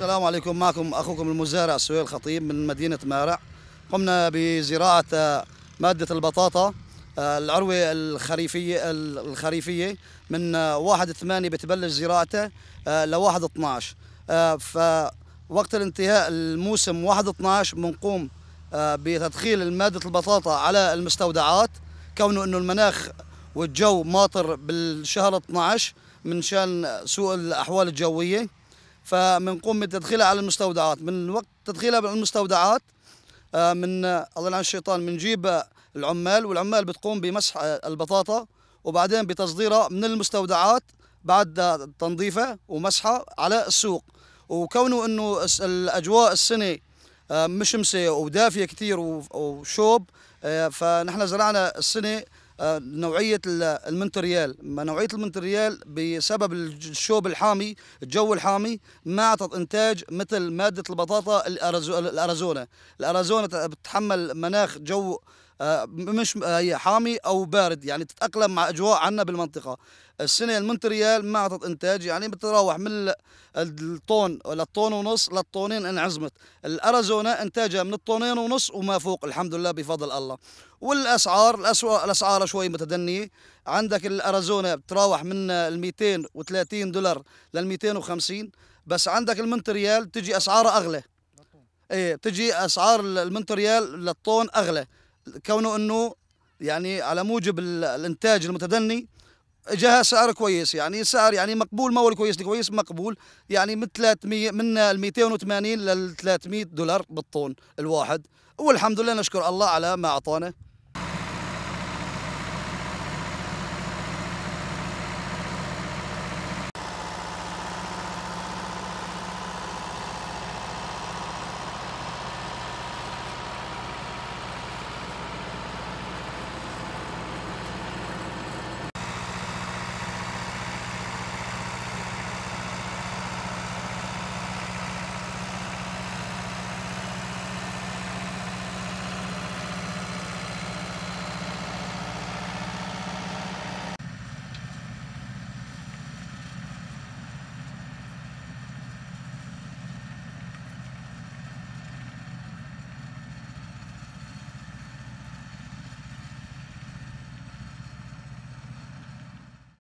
السلام عليكم معكم أخوكم المزارع سويل خطيب من مدينة مارع قمنا بزراعة آه، مادة البطاطا آه، العروة الخريفية الخريفية من 1 آه، 8 بتبلش زراعته ل 1 12 فوقت الانتهاء الموسم 1 12 بنقوم بتدخيل مادة البطاطا على المستودعات كونه انه المناخ والجو ماطر بالشهر 12 من شان سوء الاحوال الجويه فبنقوم بتدخيلها على المستودعات من وقت تدخيلها على المستودعات آه، من الله يلعن الشيطان بنجيب العمال والعمال بتقوم بمسح البطاطا وبعدين بتصديرها من المستودعات بعد تنظيفها ومسحها على السوق وكونه انه الاجواء السنه آه، مشمسه ودافيه كثير وشوب آه، فنحن زرعنا السنه آه، نوعيه المنتريال نوعيه المنتريال بسبب الشوب الحامي الجو الحامي ما اعطت انتاج مثل ماده البطاطا الارازونا الارازونا بتحمل مناخ جو آه، مش آه، حامي او بارد يعني تتاقلم مع اجواء عنا بالمنطقه السنه المونتريال ما اعطت انتاج يعني بتتراوح من الطون للطون ونص للطونين انعزمت الارزونا انتاجها من الطونين ونص وما فوق الحمد لله بفضل الله والاسعار الاسعار شوي متدنيه عندك الارزونا بتتراوح من ال 230 دولار لل 250 بس عندك المونتريال تجي اسعارها اغلى ايه بتجي اسعار المونتريال للطون اغلى كونه انه يعني على موجب الانتاج المتدني جاها سعر كويس يعني سعر يعني مقبول ما هو الكويس مقبول يعني من 300 من ال 280 لل 300 دولار بالطن الواحد والحمد لله نشكر الله على ما اعطانا